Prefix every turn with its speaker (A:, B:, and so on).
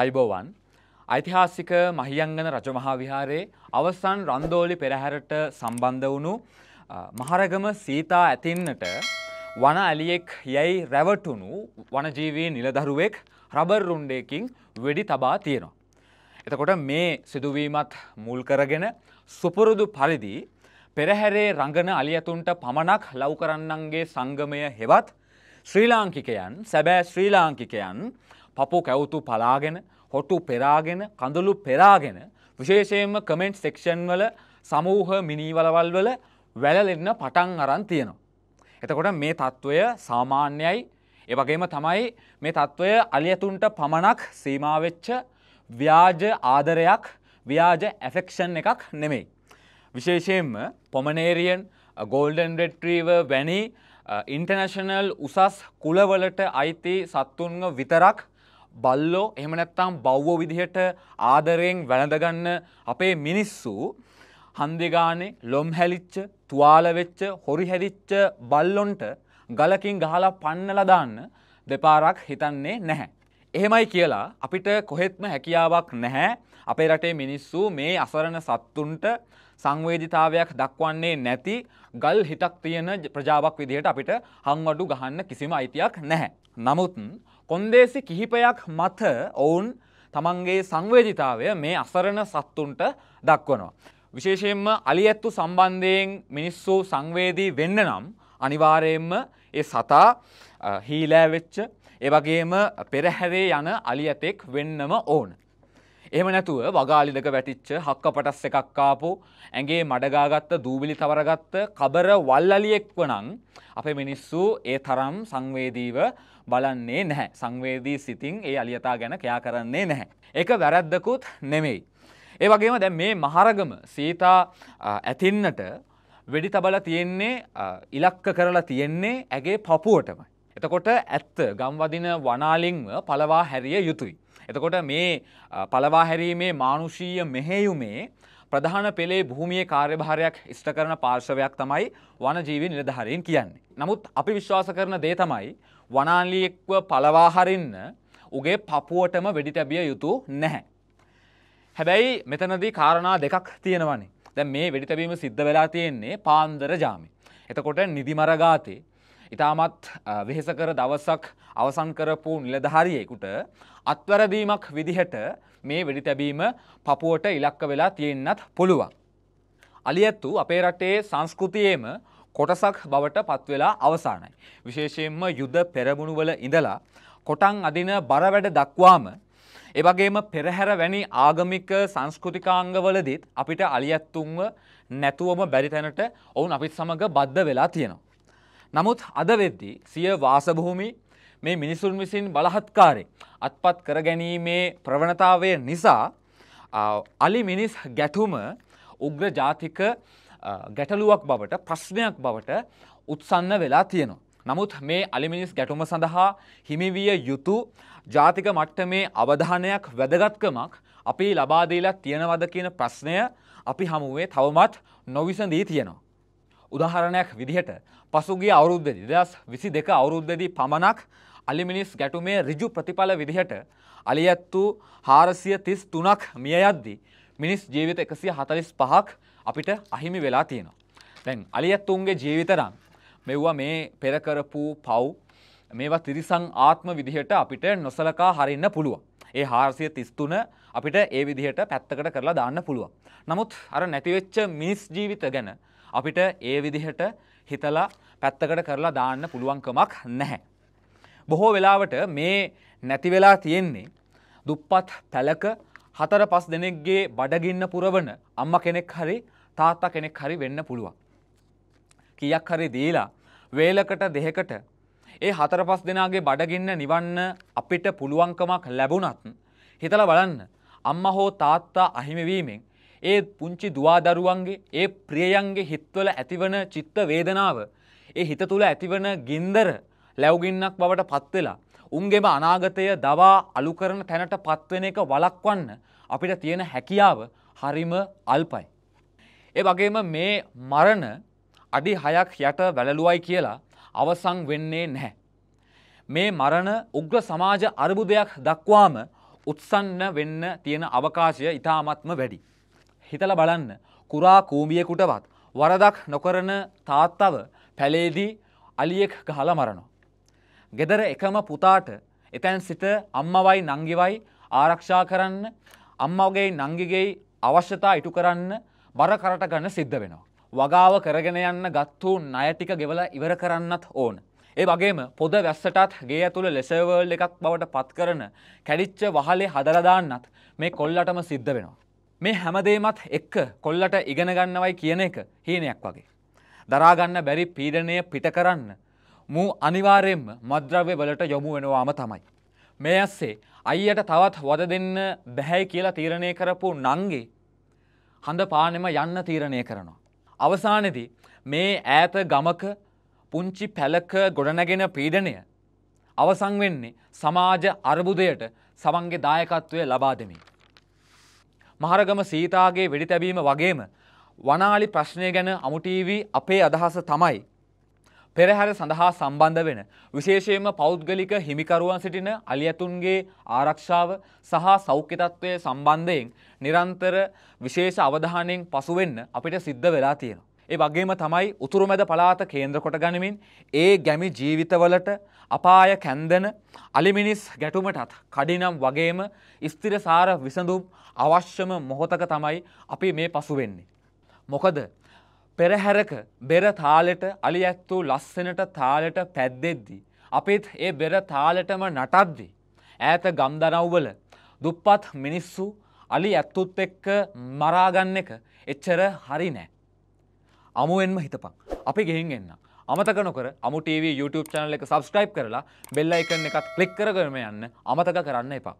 A: අයිබෝවන් ඓතිහාසික මහියංගන රජමහා විහාරයේ අවසන් රන්දෝලි පෙරහැරට සම්බන්ධ වුණු මහරගම සීතා ඇතින්නට වන ඇලියෙක් යැයි රැවටුණු වනජීවී නිලදරුවෙක් රබර් රුන්්ඩයකින් වෙඩි තබා තියෙනවා. එතකොට මේ සිදුවීමත් මුල් කරගෙන සුපුරුදු පරිදි පෙරහැරේ රංගන අලියතුන්ට පමණක් ලව් කරන්නන්ගේ සංගමය හෙවත් ශ්‍රී ලාංකිකයන් සැබෑ ශ්‍රී ලාංකිකයන් පපු කැවුතු පලාගෙන හොටු පෙරාගෙන කඳුළු පෙරාගෙන විශේෂයෙන්ම කමෙන්ට් සෙක්ෂන් වල සමූහ මිනීවලවල් වල වැලලෙන්න පටන් අරන් තියෙනවා. එතකොට මේ තත්ත්වය සාමාන්‍යයි ඒවගේම තමයි මේ තත්ත්වය අලියතුන්ට පමණක් සීමාවෙච්ච ව්‍යාජ ආදරයක් ව්‍යාජ ඇෆෙක්ෂන් එකක් නෙමෙයි. විශේෂයෙන්ම පොමනේරියන් ගෝල්ඩන් රෙට්‍රීව වැනි ඉන්ටර්නශනල් උසස් කුලවලට අයිති සත්තුන්ව විතරක් බල්ලෝ එහෙම නැත්තම් බව්වෝ විදිහට ආදරයෙන් වැළඳගන්න අපේ මිනිස්සු හන්දිගානේ ලොම් හැලිච්ච තුවාල වෙච්ච හොරි හැදිච්ච බල්ලොන්ට ගලකින් ගහලා පන්නලා දාන්න දෙපාරක් හිතන්නේ නැහැ. එහෙමයි කියලා අපිට කොහෙත්ම හැකියාවක් නැහැ අපේ රටේ මිනිස්සු මේ අසරණ සත්තුන්ට සංවේදිතාවයක් දක්වන්නේ නැති ගල් හිතක් තියෙන ප්‍රජාවක් විදිහට අපිට හංවඩු ගහන්න කිසිම අයිතියක් නැහැ. නමුත් කොන්දේසි කිහිපයක් මත ඔවුන් තමන්ගේ සංවේදිතාවය මේ අසරණ සත්තුන්ට දක්වනවා. විශේෂයෙන්ම අලි ඇත්තු සම්බන්ධයෙන් මිනිස්සු සංවේදී වෙන්න නම් අනිවාරයෙන්ම ඒ සතා හීලෑවෙච්ච ඒවගේම පෙරහැරේ යන අලි ඇතෙක් වෙන්නම ඕන. එහෙම නැතුව වගාලිදක වැටිච්ච හක්ක පටස් එකක් ආපු ඇගේ මඩගාගත්ත දූබිලි තවරගත්ත කබර වල්ලලියෙක්ව නං අපේ මිනිස්සු ඒ තරම් සංවේදීව බලන්නේ නැහැ සංවේදී සිතින් ඒ අලියතා ගැන කයා කරන්නේ නැහැ. ඒක වැරැද්දකුත් නෙමෙයි. ඒ වගේම දැ මේ මහරගම සීතා ඇතින්නට වෙඩි තබල තියෙන්නේ ඉලක්ක කරලා තියෙන්නේ ඇගේ පපුුවටමයි. එතකොට ඇත්ත ගම්වදින වනාලිංව පලවා හැරිය යුතුයි. එතකොට මේ පලවා හැරීමේ මානුෂීය මෙහෙයුමේ ප්‍රධාන පෙළේ භූමියේ කාර්යභාරයක් ඉෂ්ට කරන පාර්ශවයක් තමයි වනජීවි නිලධාරීන් කියන්නේ. නමුත් අපි විශ්වාස කරන දේ තමයි වනාලියෙක්ව පලවා හරින්න උගේ පපුවටම වෙඩි තැබිය යුතු නැහැ. හැබැයි මෙතනදී කාරණා දෙකක් තියෙනවනේ. දැන් මේ වෙඩි තැබීම සිද්ධ වෙලා තියෙන්නේ පාන්දර ජාමේ. එතකොට නිදිමරගාතේ ඉතාමත් වෙහෙසකර දවසක් අවසන් කරපු නිලධාරියෙකුට අත්වරදීමක් විදිහට මේ වෙඩි තැබීම පපුුවට ඉලක්ක වෙලා තියෙන්න්නත් පුළුවන්. අලි ඇත්තු අපේ රටේ සංස්කෘතියේම කොටසක් බවට පත්වෙලා අවසානයි. විශේෂයෙන්ම යුද පෙරමුණුවල ඉඳලා කොටන් අදින බරවැඩ දක්වාම එවගේම පෙරහැර වැනි ආගමික සංස්කෘතිකාංගවලදීත් අපිට අලියත්තුන්ව නැතුවම බැරිතැනට ඔවුන් අපිත් සමඟ බද්ධ වෙලා තියෙනවා. නමුත් අද වෙද්දී සිය වාසභූමි මේ මිනිසුන් විසින් බලහත්කාරේ අත්පත් කර ගැනීමේ ප්‍රවණතාවය නිසා අලි මිනිස් ගැටුම උග්‍ර ජාතික ගැටලුවක් බවට ප්‍රශ්නයක් බවට උත්සන්න වෙලා තියෙනවා. නමුත් මේ අලිමිනිස් ගැටුම සඳහා හිමිවිය යුතු ජාතික මට්ටමේ අවධානයක් වැදගත්කමක් අපි ලබාදීලා තියෙනවද කියන ප්‍රශ්නය අපි හමුවේ තවමත් නොවිසඳී තියෙනවා. උදාහරණයක් විදිහට පසුගිය අවුරුද්දදි දෙදස් විසි දෙක අවුරුද්දදී පමණක් අලිමිනිස් ගැටුමේ ඍජු ප්‍රතිඵල විදිහට අලියැත්තු හාරසිය තිස් තුනක් මිය යද්දී මිනිස් ජීවිත එකසිය හතලිස් පහක් අපිට අහිමි වෙලා තියෙනවා. දැන් අලියැත්තුන්ගේ ජීවිතරන් මෙව්වා මේ පෙරකරපු පව් මේවා තිරිසං ආත්ම විදිහට අපිට නොසලකා හරින්න පුළුවන්. ඒ හාරසිය තිස්තුන අපිට ඒ විදිහට පැත්තකට කරලා දාන්න පුළුවන්. නමුත් අර නැතිවෙච්ච මිනිස් ජීවිත ගැන අපිට ඒ විදිහට හිතලා පැත්තකට කරලා දාන්න පුළුවන්කමක් නැහැ. බොහෝ වෙලාවට මේ නැති වෙලා තියෙන්නේ දුප්පත් පැලක හතර පස් දෙනෙක්ගේ බඩගින්න පුරවන අම්ම කෙනෙක් හරි තාත්තා කෙනෙක් හරි වෙන්න පුළුවන්. කියක් හරි දීලා වේලකට දෙහකට ඒ හතර පස් දෙනාගේ බඩගින්න නිවන්න අපිට පුළුවන්කමක් ලැබුණත් හිතලා බලන්න අම්මා හෝ තාත්තා අහිමිවීමෙන් ඒ පුංචි දවාදරුවන්ගේ ඒ ප්‍රියයන්ගේ හිත්වල ඇතිවන චිත්ත වේදනාව. ඒ හිත තුළ ඇතිවන ගින්දර ලැවගින්නක් බවට පත්වෙලා. උන්ගේම අනාගතය දවා අලුකරන තැනට පත්වෙන එක වලක්වන්න අපිට තියෙන හැකියාව හරිම අල්පයි. ඒ වගේම මේ මරණ අඩි හයක් යට වැළලුවයි කියලා අවසං වෙන්නේ නැහැ. මේ මරණ උග්‍ර සමාජ අර්බුදයක් දක්වාම උත්සන්න වෙන්න තියෙන අවකාශය ඉතාමත්ම වැඩි. හිතල බලන්න කුරා කූමියෙකුටවත් වරදක් නොකරන තාත්තව පැලේදී අලියෙක් ගහල මරනවා. ගෙදර එකම පුතාට එතැන් සිට අම්මවයි නංගිවයි ආරක්ෂා කරන්න අම්මගේ නංගිගේ අවශ්‍යතා ඉටු කරන්න බර කරට ගන්න සිද්ධ වෙනවා. වගාව කරගෙන යන්න ගත්තු ණයටික ගෙවල ඉවර කරන්නත් ඕන. ඒ වගේම පොද වැස්සටත් ගේ ඇතුළ ලෙසවර්ල් එකක් බවට පත් කරන කැඩිච්ච වහලේ හදලදාන්නත් මේ කොල්ලටම සිද්ධ වෙනවා. මේ හැමදේමත් එක්ක කොල්ලට ඉගෙන ගන්නවයි කියන එක හීනයක් වගේ. දරාගන්න බැරි පීඩනය පිට කරන්න මූ අනිවාර්යෙන්ම මද්‍රව්‍ය වලට යොමු වෙනවාම තමයි. මේ ඇස්සේ අයියට තවත් වද දෙන්න බැහැයි කියලා තීරණය කරපු නංගේ හඳ පානෙම යන්න තීරණය කරනවා. අවසානයේදී මේ ඈත ගමක පුංචි පැලක ගොඩනැගෙන පීඩනය අවසන් වෙන්නේ සමාජ අර්බුදයට සමන්ගේ දායකත්වය ලබා දෙමින්. මහරගම සීතාගේ වෙඩි තැබීම වගේම වනාලි ප්‍රශ්නය ගැන අමුටීවී අපේ අදහස තමයි. පෙරහැර සඳහා සම්බන්ධ වෙන විශේෂයෙන්ම පෞද්ගලික හිමිකරුවන් සිටින අලියතුන්ගේ ආරක්ෂාව සහ සෞඛ්‍යතත්වය සම්බන්ධයෙන් නිරන්තර විශේෂ අවධානයෙන් පසුවෙන්න අපිට සිද්ධ වෙලා තියෙනවා. ඒ වගේම තමයි උතුරුමැද පළාත කේන්ද්‍ර කොට ගනිමින් ඒ ගැමි ජීවිතවලට අපාය කැන්දන අලිමිනිස් ගැටුමටත් කඩිනම් වගේම ස්ථිරසාර විසඳුම් අවශ්‍යම මොහොතක තමයි අපි මේ පසු වෙන්නේ. මොකද පෙරහැරක බෙර තාලෙට අලි ඇත්තු ලස්සනට තාලෙට පැද්දෙද්දී. අපිත් ඒ බෙර තාලෙටම නටද්දි. ඈත ගම්දනව්වල දුප්පත් මිනිස්සු අලි ඇත්තුත් එක්ක මරාගන්න එක එච්චර හරි නෑ. අමුවෙන්ම හිතපං. අපි ගෙහින් එන්න. අමතක නොකර අමු TV YouTube චැනල් එක සබස්ක්‍රයිබ් කරලා බෙල්ලයිකන් එකත් ක්ලික් කරගරම යන්න අමතක කරන්න එපා.